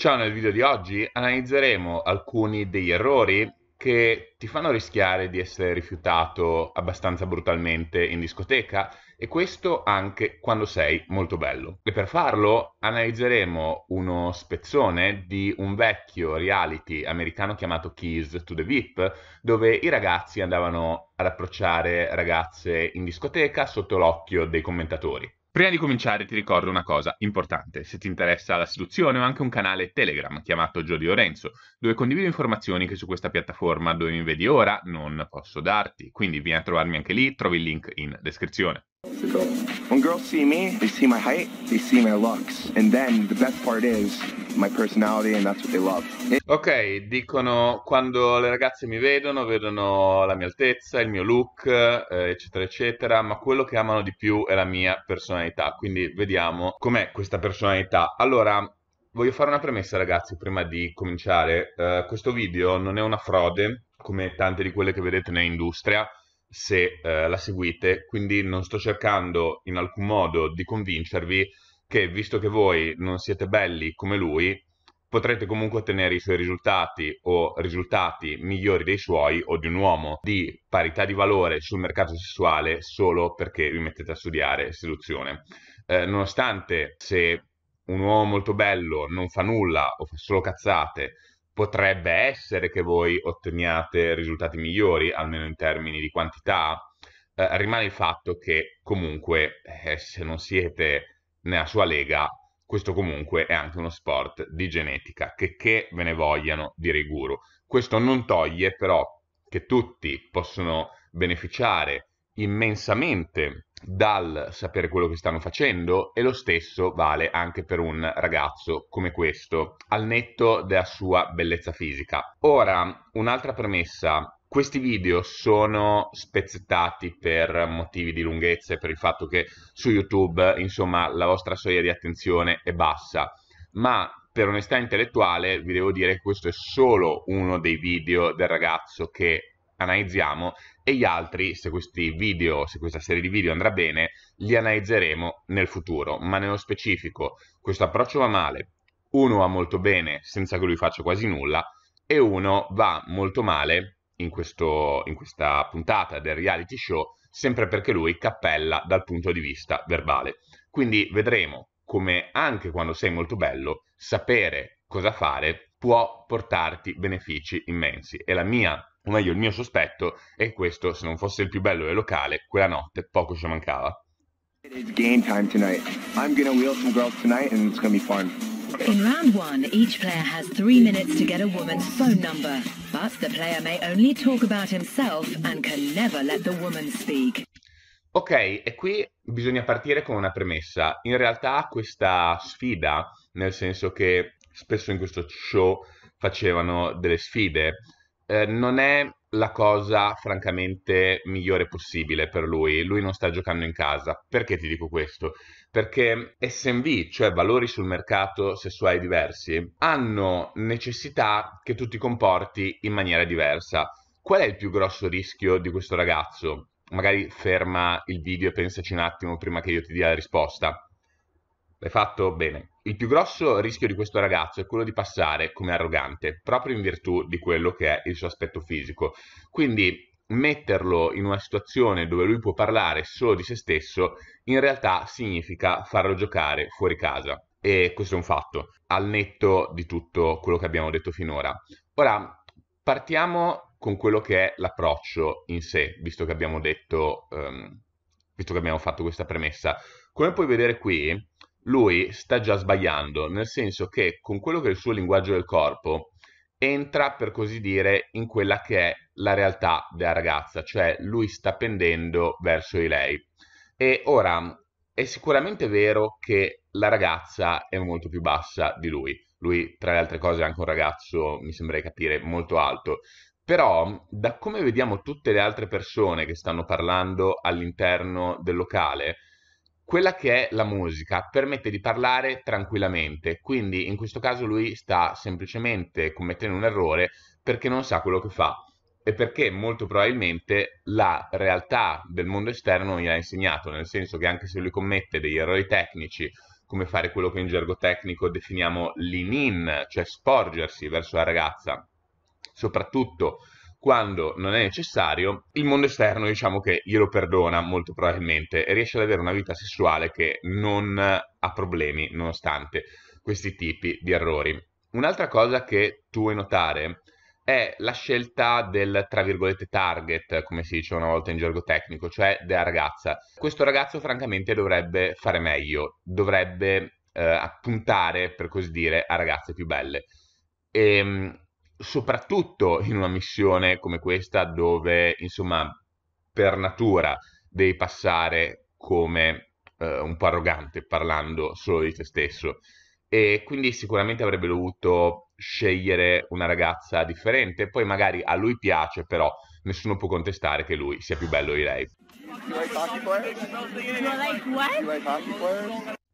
Ciao, nel video di oggi analizzeremo alcuni degli errori che ti fanno rischiare di essere rifiutato abbastanza brutalmente in discoteca e questo anche quando sei molto bello. E per farlo analizzeremo uno spezzone di un vecchio reality americano chiamato Keys to the VIP dove i ragazzi andavano ad approcciare ragazze in discoteca sotto l'occhio dei commentatori. Prima di cominciare ti ricordo una cosa importante, se ti interessa la seduzione ho anche un canale Telegram chiamato Gio di Lorenzo, dove condivido informazioni che su questa piattaforma dove mi vedi ora non posso darti, quindi vieni a trovarmi anche lì, trovi il link in descrizione. When girls see me, they see my height, they see my looks, and then the best part is Ok, dicono quando le ragazze mi vedono, vedono la mia altezza, il mio look, eh, eccetera, eccetera, ma quello che amano di più è la mia personalità. Quindi vediamo com'è questa personalità. Allora, voglio fare una premessa, ragazzi, prima di cominciare. Eh, questo video non è una frode, come tante di quelle che vedete nell'industria se eh, la seguite, quindi non sto cercando in alcun modo di convincervi che visto che voi non siete belli come lui, potrete comunque ottenere i suoi risultati o risultati migliori dei suoi o di un uomo di parità di valore sul mercato sessuale solo perché vi mettete a studiare seduzione. Eh, nonostante se un uomo molto bello non fa nulla o fa solo cazzate, potrebbe essere che voi otteniate risultati migliori, almeno in termini di quantità, eh, rimane il fatto che comunque eh, se non siete nella sua lega, questo comunque è anche uno sport di genetica, che, che ve ne vogliano dire i guru. Questo non toglie però che tutti possono beneficiare immensamente dal sapere quello che stanno facendo e lo stesso vale anche per un ragazzo come questo, al netto della sua bellezza fisica. Ora, un'altra premessa questi video sono spezzettati per motivi di lunghezza e per il fatto che su YouTube, insomma, la vostra soglia di attenzione è bassa, ma per onestà intellettuale vi devo dire che questo è solo uno dei video del ragazzo che analizziamo e gli altri, se questi video, se questa serie di video andrà bene, li analizzeremo nel futuro, ma nello specifico questo approccio va male, uno va molto bene senza che lui faccia quasi nulla e uno va molto male in, questo, in questa puntata del reality show, sempre perché lui cappella dal punto di vista verbale. Quindi vedremo come anche quando sei molto bello, sapere cosa fare può portarti benefici immensi. E la mia o meglio il mio sospetto è che questo, se non fosse il più bello del locale, quella notte poco ci mancava. It's game time tonight. I'm gonna wheel some girls tonight and it's gonna be fun. In round one, each player has three minutes to get a woman's phone number, but the player may only talk about himself and can never let the woman speak. Ok, e qui bisogna partire con una premessa. In realtà questa sfida, nel senso che spesso in questo show facevano delle sfide, eh, non è la cosa francamente migliore possibile per lui. Lui non sta giocando in casa. Perché ti dico questo? perché SMV, cioè valori sul mercato sessuali diversi, hanno necessità che tu ti comporti in maniera diversa. Qual è il più grosso rischio di questo ragazzo? Magari ferma il video e pensaci un attimo prima che io ti dia la risposta. L'hai fatto bene. Il più grosso rischio di questo ragazzo è quello di passare come arrogante, proprio in virtù di quello che è il suo aspetto fisico. Quindi metterlo in una situazione dove lui può parlare solo di se stesso, in realtà significa farlo giocare fuori casa. E questo è un fatto, al netto di tutto quello che abbiamo detto finora. Ora, partiamo con quello che è l'approccio in sé, visto che abbiamo detto, um, visto che abbiamo fatto questa premessa. Come puoi vedere qui, lui sta già sbagliando, nel senso che con quello che è il suo linguaggio del corpo, entra per così dire in quella che è la realtà della ragazza, cioè lui sta pendendo verso di lei. E ora è sicuramente vero che la ragazza è molto più bassa di lui. Lui, tra le altre cose, è anche un ragazzo, mi sembra di capire, molto alto. Però, da come vediamo tutte le altre persone che stanno parlando all'interno del locale, quella che è la musica permette di parlare tranquillamente, quindi in questo caso lui sta semplicemente commettendo un errore perché non sa quello che fa e perché molto probabilmente la realtà del mondo esterno gli ha insegnato, nel senso che anche se lui commette degli errori tecnici, come fare quello che in gergo tecnico definiamo lean in, cioè sporgersi verso la ragazza, soprattutto quando non è necessario, il mondo esterno diciamo che glielo perdona molto probabilmente e riesce ad avere una vita sessuale che non eh, ha problemi nonostante questi tipi di errori. Un'altra cosa che tu vuoi notare è la scelta del, tra virgolette, target, come si dice una volta in gergo tecnico, cioè della ragazza. Questo ragazzo francamente dovrebbe fare meglio, dovrebbe eh, puntare, per così dire, a ragazze più belle. E, ehm, soprattutto in una missione come questa dove, insomma, per natura devi passare come eh, un po' arrogante parlando solo di te stesso. E quindi sicuramente avrebbe dovuto scegliere una ragazza differente, poi magari a lui piace, però nessuno può contestare che lui sia più bello di lei.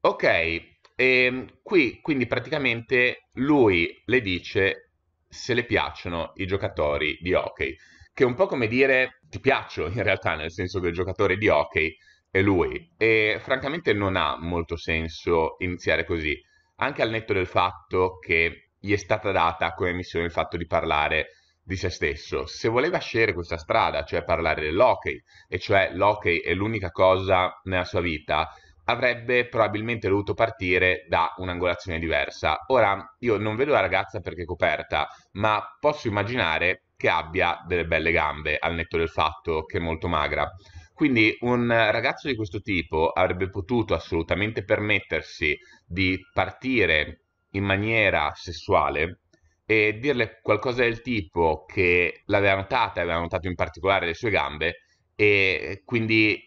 Ok, e ehm, qui quindi praticamente lui le dice se le piacciono i giocatori di hockey, che è un po' come dire ti piaccio in realtà, nel senso che il giocatore di hockey è lui e francamente non ha molto senso iniziare così, anche al netto del fatto che gli è stata data come missione il fatto di parlare di se stesso. Se voleva scegliere questa strada, cioè parlare dell'hockey, e cioè l'hockey è l'unica cosa nella sua vita avrebbe probabilmente dovuto partire da un'angolazione diversa. Ora, io non vedo la ragazza perché è coperta, ma posso immaginare che abbia delle belle gambe, al netto del fatto che è molto magra. Quindi un ragazzo di questo tipo avrebbe potuto assolutamente permettersi di partire in maniera sessuale e dirle qualcosa del tipo che l'aveva notata, aveva notato in particolare le sue gambe e quindi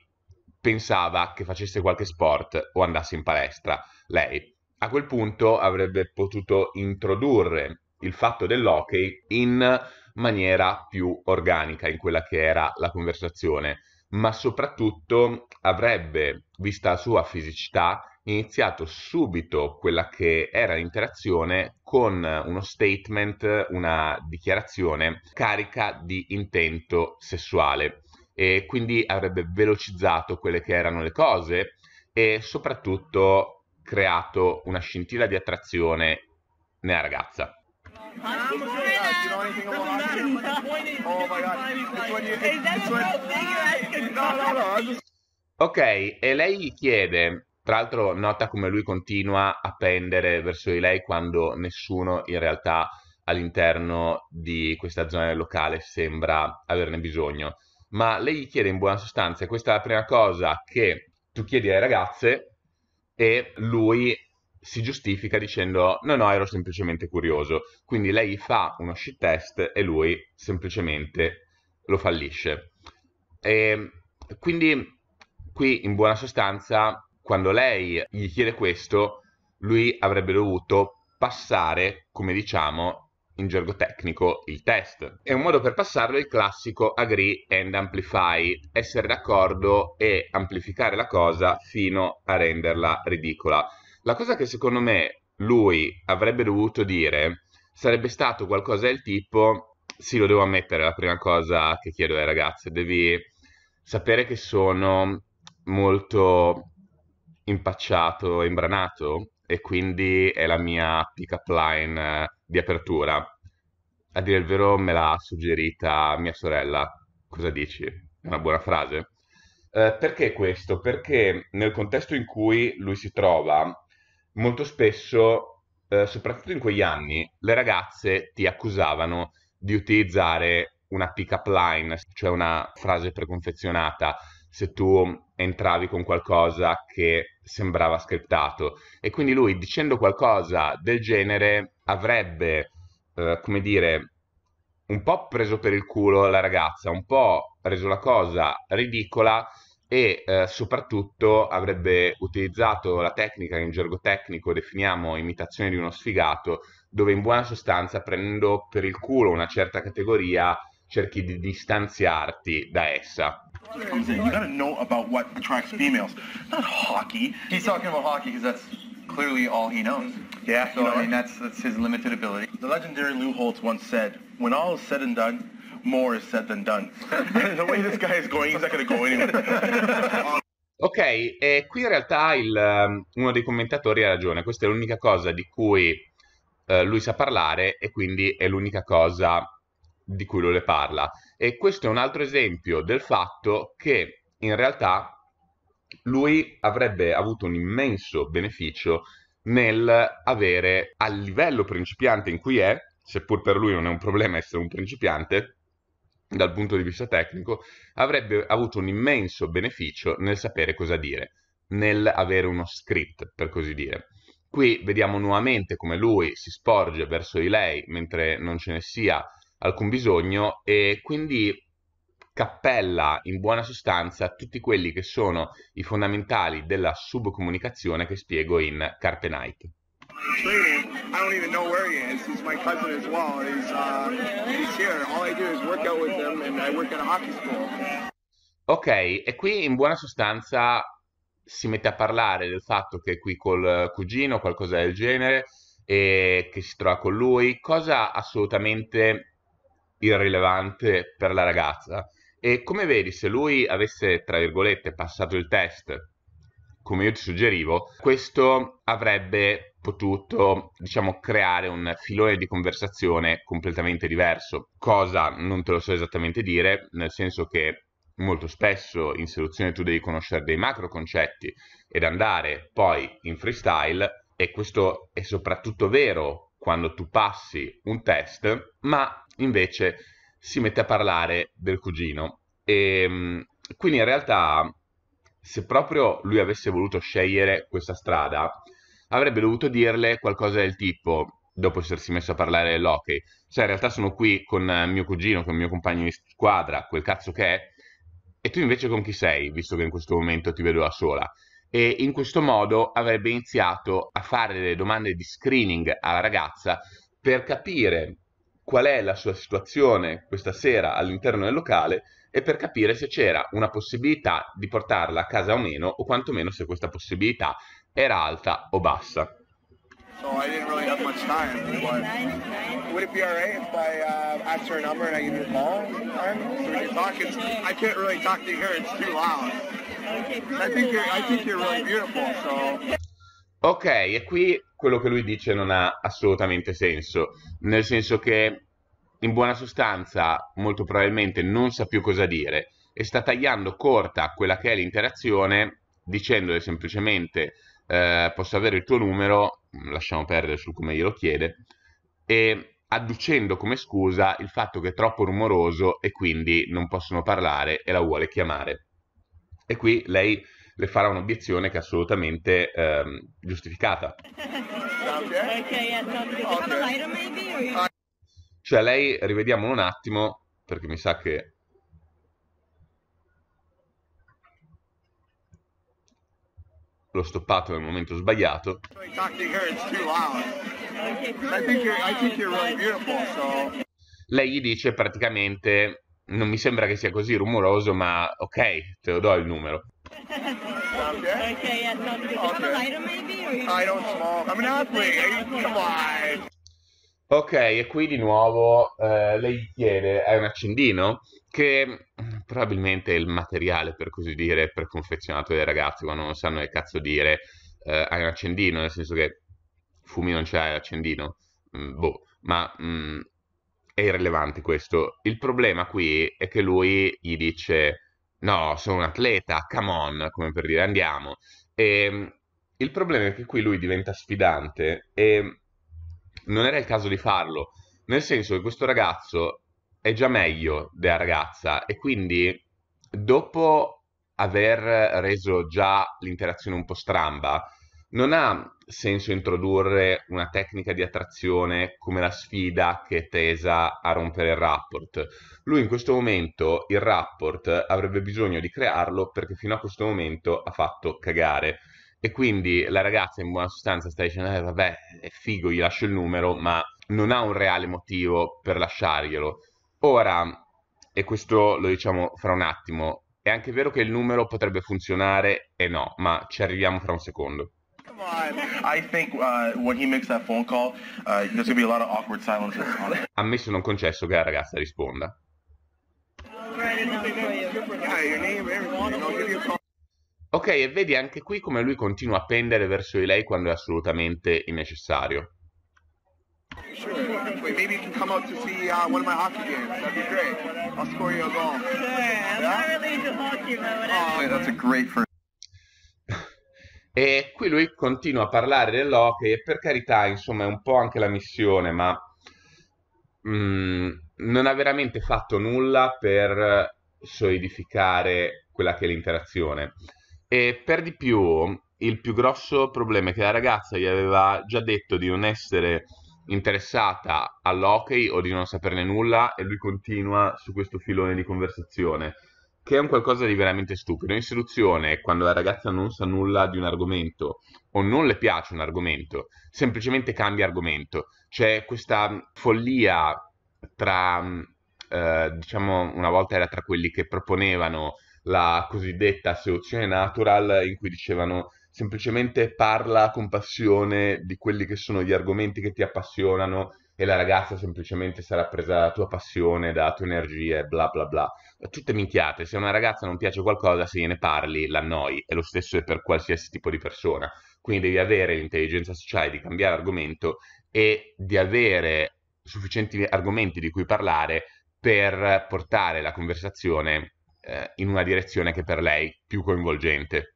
pensava che facesse qualche sport o andasse in palestra. Lei a quel punto avrebbe potuto introdurre il fatto dell'hockey in maniera più organica in quella che era la conversazione, ma soprattutto avrebbe, vista la sua fisicità, iniziato subito quella che era l'interazione con uno statement, una dichiarazione carica di intento sessuale e quindi avrebbe velocizzato quelle che erano le cose e soprattutto creato una scintilla di attrazione nella ragazza. Ok, e lei gli chiede, tra l'altro nota come lui continua a pendere verso di lei quando nessuno in realtà all'interno di questa zona del locale sembra averne bisogno ma lei gli chiede in buona sostanza, questa è la prima cosa che tu chiedi alle ragazze, e lui si giustifica dicendo no no ero semplicemente curioso quindi lei fa uno shit test e lui semplicemente lo fallisce e quindi qui in buona sostanza quando lei gli chiede questo lui avrebbe dovuto passare come diciamo in gergo tecnico il test. E un modo per passarlo è il classico agree and amplify, essere d'accordo e amplificare la cosa fino a renderla ridicola. La cosa che secondo me lui avrebbe dovuto dire sarebbe stato qualcosa del tipo, sì lo devo ammettere, la prima cosa che chiedo ai ragazzi, devi sapere che sono molto impacciato e imbranato e quindi è la mia pick up line eh, di apertura. A dire il vero me l'ha suggerita mia sorella. Cosa dici? È una buona frase. Eh, perché questo? Perché nel contesto in cui lui si trova, molto spesso, eh, soprattutto in quegli anni, le ragazze ti accusavano di utilizzare una pick-up line, cioè una frase preconfezionata. Se tu entravi con qualcosa che sembrava scriptato e quindi lui dicendo qualcosa del genere avrebbe, eh, come dire, un po' preso per il culo la ragazza, un po' reso la cosa ridicola e eh, soprattutto avrebbe utilizzato la tecnica che in gergo tecnico definiamo imitazione di uno sfigato, dove in buona sostanza prendendo per il culo una certa categoria cerchi di distanziarti da essa. You gotta know about what attracts females, not hockey. He's talking about hockey because that's clearly all he knows. Yeah, so you know, I mean that's that's his limited ability. The legendary Lou Holtz once said, "When all is said and done, more is said than done." the way this guy is going, he's not gonna go anywhere. ok, eh, qui in realtà il, um, uno dei commentatori ha ragione, questa è l'unica cosa di cui eh, lui sa parlare e quindi è l'unica cosa di cui lui le parla. E questo è un altro esempio del fatto che in realtà lui avrebbe avuto un immenso beneficio nel avere al livello principiante in cui è, seppur per lui non è un problema essere un principiante, dal punto di vista tecnico, avrebbe avuto un immenso beneficio nel sapere cosa dire, nel avere uno script, per così dire. Qui vediamo nuovamente come lui si sporge verso di lei mentre non ce ne sia alcun bisogno e quindi cappella in buona sostanza tutti quelli che sono i fondamentali della subcomunicazione che spiego in Carpe Night. I don't even know where he is. He's my cousin as well. He's, uh, he's here. All I do is work out with him and I work at a hockey school. Ok, e qui in buona sostanza si mette a parlare del fatto che è qui col cugino, qualcosa del genere, e che si trova con lui, cosa assolutamente irrilevante per la ragazza. E come vedi, se lui avesse, tra virgolette, passato il test, come io ti suggerivo, questo avrebbe potuto, diciamo, creare un filone di conversazione completamente diverso. Cosa non te lo so esattamente dire, nel senso che molto spesso in seduzione tu devi conoscere dei macro concetti ed andare poi in freestyle e questo è soprattutto vero quando tu passi un test, ma invece si mette a parlare del cugino. E ehm, quindi in realtà, se proprio lui avesse voluto scegliere questa strada, avrebbe dovuto dirle qualcosa del tipo, dopo essersi messo a parlare dell'hockey, cioè in realtà sono qui con eh, mio cugino, con il mio compagno di squadra, quel cazzo che è, e tu invece con chi sei, visto che in questo momento ti vedo da sola? e in questo modo avrebbe iniziato a fare delle domande di screening alla ragazza per capire qual è la sua situazione questa sera all'interno del locale e per capire se c'era una possibilità di portarla a casa o meno o quantomeno se questa possibilità era alta o bassa. So I didn't really have much time. But would it be alright if I uh, asked her number and I give you a call? Time? So when you're talking, I can't really talk to her. It's too loud. Ok, e qui quello che lui dice non ha assolutamente senso, nel senso che in buona sostanza molto probabilmente non sa più cosa dire e sta tagliando corta quella che è l'interazione dicendole semplicemente eh, posso avere il tuo numero, lasciamo perdere su come glielo chiede, e adducendo come scusa il fatto che è troppo rumoroso e quindi non possono parlare e la vuole chiamare. E qui lei le farà un'obiezione che è assolutamente ehm, giustificata. Cioè lei, rivediamolo un attimo, perché mi sa che... L'ho stoppato nel momento sbagliato. Lei gli dice praticamente non mi sembra che sia così rumoroso, ma ok, te lo do il numero. Ok, e qui di nuovo eh, lei chiede, è un accendino? Che mm, probabilmente è il materiale, per così dire, preconfezionato dai ragazzi quando non sanno che cazzo dire, eh, hai un accendino, nel senso che fumi non c'hai l'accendino, mm, boh, ma mm, è irrilevante questo. Il problema qui è che lui gli dice: No, sono un atleta, come on, come per dire andiamo. E ehm, il problema è che qui lui diventa sfidante e non era il caso di farlo, nel senso che questo ragazzo è già meglio della ragazza e quindi dopo aver reso già l'interazione un po' stramba, non ha senso introdurre una tecnica di attrazione come la sfida che è tesa a rompere il rapport. Lui in questo momento il rapport avrebbe bisogno di crearlo perché fino a questo momento ha fatto cagare. E quindi la ragazza in buona sostanza sta dicendo, eh, vabbè, è figo, gli lascio il numero, ma non ha un reale motivo per lasciarglielo. Ora, e questo lo diciamo fra un attimo, è anche vero che il numero potrebbe funzionare e eh no, ma ci arriviamo fra un secondo. Uh, Ammesso uh, non concesso che la ragazza risponda. Ok, e vedi anche qui come lui continua a pendere verso di lei quando è assolutamente innecessario. Sure. E qui lui continua a parlare dell'hockey e per carità, insomma, è un po' anche la missione, ma mh, mm, non ha veramente fatto nulla per solidificare quella che è l'interazione. E per di più, il più grosso problema è che la ragazza gli aveva già detto di non essere interessata all'hockey o di non saperne nulla e lui continua su questo filone di conversazione che è un qualcosa di veramente stupido. In seduzione, quando la ragazza non sa nulla di un argomento o non le piace un argomento, semplicemente cambia argomento. C'è questa mm, follia tra, mm, eh, diciamo, una volta era tra quelli che proponevano la cosiddetta seduzione natural, in cui dicevano semplicemente parla con passione di quelli che sono gli argomenti che ti appassionano e la ragazza semplicemente sarà presa dalla tua passione, dalla tua energia e bla bla bla. Tutte minchiate, se a una ragazza non piace qualcosa, se gliene parli, la l'annoi, e lo stesso è per qualsiasi tipo di persona. Quindi devi avere l'intelligenza sociale di cambiare argomento e di avere sufficienti argomenti di cui parlare per portare la conversazione eh, in una direzione che per lei è più coinvolgente.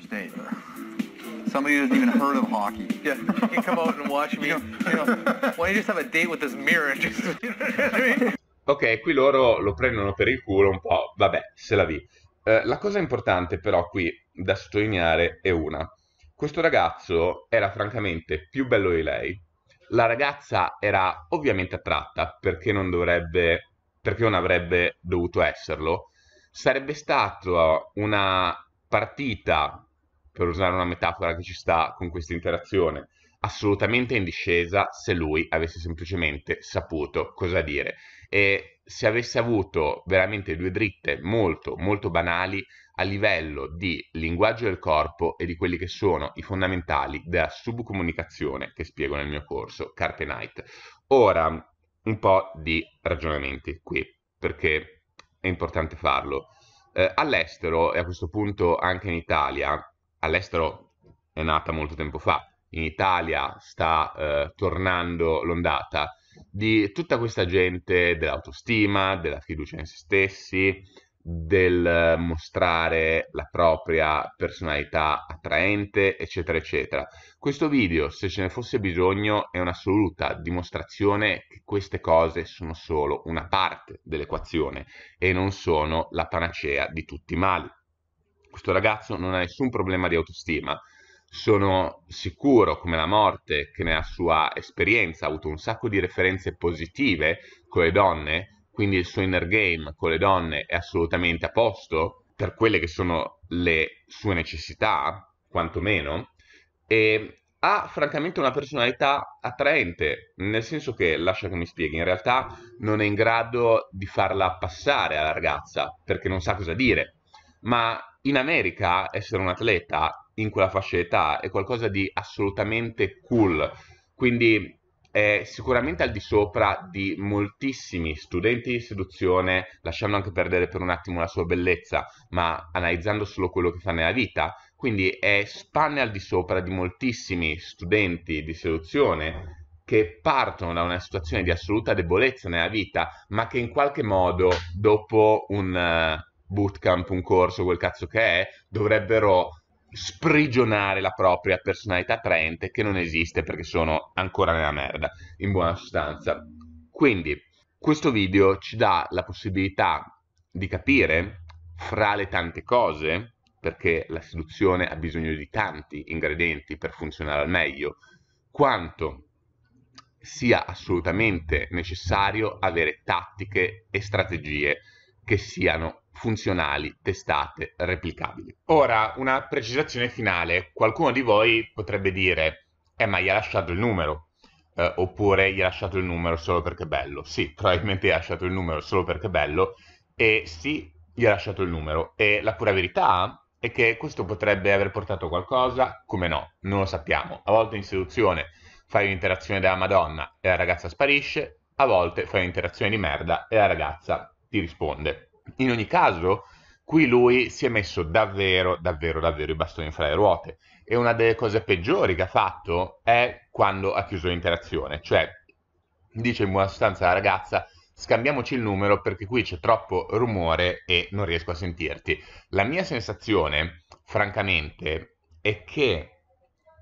Stella somebody who hasn't even heard of hockey. Yeah, you can come out and watch me. You know, why don't you just have a date with this mirror? Just, you know what I mean? Ok, qui loro lo prendono per il culo un po', vabbè, se la vi. Eh, la cosa importante però qui da sottolineare è una. Questo ragazzo era francamente più bello di lei. La ragazza era ovviamente attratta perché non dovrebbe, perché non avrebbe dovuto esserlo. Sarebbe stata una partita per usare una metafora che ci sta con questa interazione, assolutamente in discesa se lui avesse semplicemente saputo cosa dire e se avesse avuto veramente due dritte molto molto banali a livello di linguaggio del corpo e di quelli che sono i fondamentali della subcomunicazione che spiego nel mio corso Carpe Night. Ora un po' di ragionamenti qui perché è importante farlo. Eh, all'estero e a questo punto anche in Italia all'estero è nata molto tempo fa, in Italia sta eh, tornando l'ondata di tutta questa gente dell'autostima, della fiducia in se stessi, del eh, mostrare la propria personalità attraente, eccetera, eccetera. Questo video, se ce ne fosse bisogno, è un'assoluta dimostrazione che queste cose sono solo una parte dell'equazione e non sono la panacea di tutti i mali questo ragazzo non ha nessun problema di autostima. Sono sicuro come la morte che nella sua esperienza ha avuto un sacco di referenze positive con le donne, quindi il suo inner game con le donne è assolutamente a posto per quelle che sono le sue necessità, quantomeno, e ha francamente una personalità attraente, nel senso che, lascia che mi spieghi, in realtà non è in grado di farla passare alla ragazza perché non sa cosa dire, ma in America essere un atleta in quella fascia d'età è qualcosa di assolutamente cool, quindi è sicuramente al di sopra di moltissimi studenti di seduzione, lasciando anche perdere per un attimo la sua bellezza, ma analizzando solo quello che fa nella vita, quindi è spanne al di sopra di moltissimi studenti di seduzione che partono da una situazione di assoluta debolezza nella vita, ma che in qualche modo dopo un bootcamp, un corso, quel cazzo che è, dovrebbero sprigionare la propria personalità attraente che non esiste perché sono ancora nella merda, in buona sostanza. Quindi, questo video ci dà la possibilità di capire, fra le tante cose, perché la seduzione ha bisogno di tanti ingredienti per funzionare al meglio, quanto sia assolutamente necessario avere tattiche e strategie che siano funzionali, testate, replicabili. Ora, una precisazione finale. Qualcuno di voi potrebbe dire, eh ma gli ha lasciato il numero, eh, oppure gli ha lasciato il numero solo perché è bello. Sì, probabilmente gli ha lasciato il numero solo perché è bello, e sì, gli ha lasciato il numero. E la pura verità è che questo potrebbe aver portato qualcosa, come no, non lo sappiamo. A volte in seduzione fai un'interazione della Madonna e la ragazza sparisce, a volte fai un'interazione di merda e la ragazza ti risponde. In ogni caso, qui lui si è messo davvero, davvero, davvero i bastoni fra le ruote. E una delle cose peggiori che ha fatto è quando ha chiuso l'interazione, cioè dice in buona sostanza alla ragazza scambiamoci il numero perché qui c'è troppo rumore e non riesco a sentirti. La mia sensazione, francamente, è che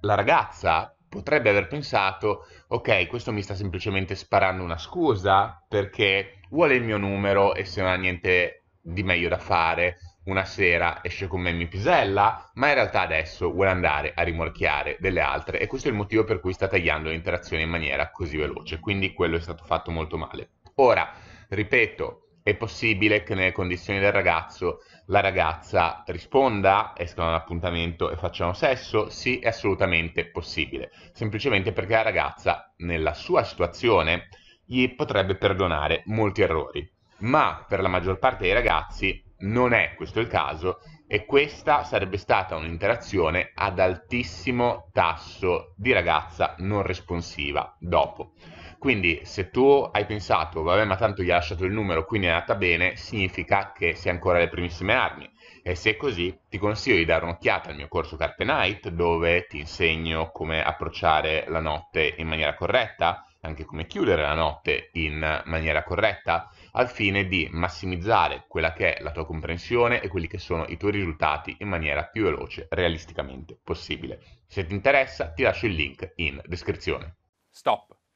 la ragazza potrebbe aver pensato, ok, questo mi sta semplicemente sparando una scusa perché vuole il mio numero e se non ha niente di meglio da fare, una sera esce con me e mi pisella, ma in realtà adesso vuole andare a rimorchiare delle altre e questo è il motivo per cui sta tagliando l'interazione in maniera così veloce, quindi quello è stato fatto molto male. Ora, ripeto, è possibile che nelle condizioni del ragazzo la ragazza risponda, escano da un appuntamento e facciano sesso? Sì, è assolutamente possibile, semplicemente perché la ragazza nella sua situazione gli potrebbe perdonare molti errori, ma per la maggior parte dei ragazzi non è questo il caso e questa sarebbe stata un'interazione ad altissimo tasso di ragazza non responsiva dopo. Quindi se tu hai pensato, vabbè ma tanto gli ha lasciato il numero, quindi è andata bene, significa che sei ancora alle primissime armi. E se è così, ti consiglio di dare un'occhiata al mio corso Carpe Night, dove ti insegno come approcciare la notte in maniera corretta, anche come chiudere la notte in maniera corretta, al fine di massimizzare quella che è la tua comprensione e quelli che sono i tuoi risultati in maniera più veloce, realisticamente possibile. Se ti interessa, ti lascio il link in descrizione. Stop